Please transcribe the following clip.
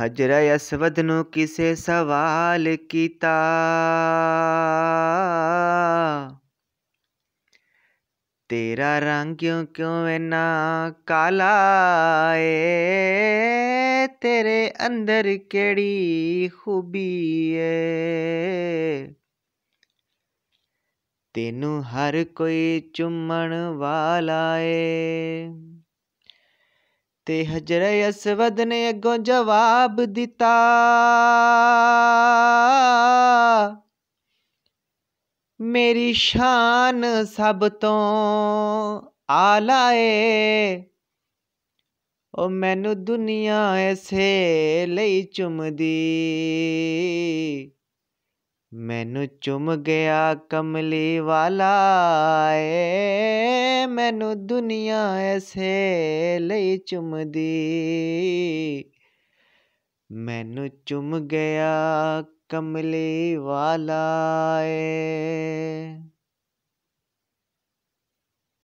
ਹਜਰਾ ਅਸਵਦ ਨੂੰ ਕਿਸੇ ਸਵਾਲ ਕੀਤਾ ਤੇਰਾ ਰੰਗ ਕਿਉਂ ਕਿਉਂ ਇਨਾ ਕਾਲਾ ਏ ਤੇਰੇ ਅੰਦਰ ਕਿਹੜੀ ਖੂਬੀ ਏ ਤੈਨੂੰ ਹਰ ਕੋਈ ਚੁੰਮਣ ਵਾਲਾ ਏ ਤੇ ਹਜਰੇ ਅਸਵਦ ਨੇ ਅੱਗੋਂ ਜਵਾਬ ਦਿੱਤਾ ਮੇਰੀ ਸ਼ਾਨ ਸਭ ਤੋਂ ਆਲਾ ਏ ਉਹ ਮੈਨੂੰ ਦੁਨੀਆ ਐਸੇ ਲਈ ਚੁੰਮਦੀ ਮੈਨੂੰ ਚੁੰਮ ਗਿਆ ਕਮਲੀ ਵਾਲਾ ਏ ਮੈਨੂੰ ਦੁਨੀਆ ਐਸੇ ਲਈ ਚੁੰਮਦੀ ਮੈਨੂੰ ਚੁੰਮ ਗਿਆ ਕਮਲੀ ਵਾਲਾ ਏ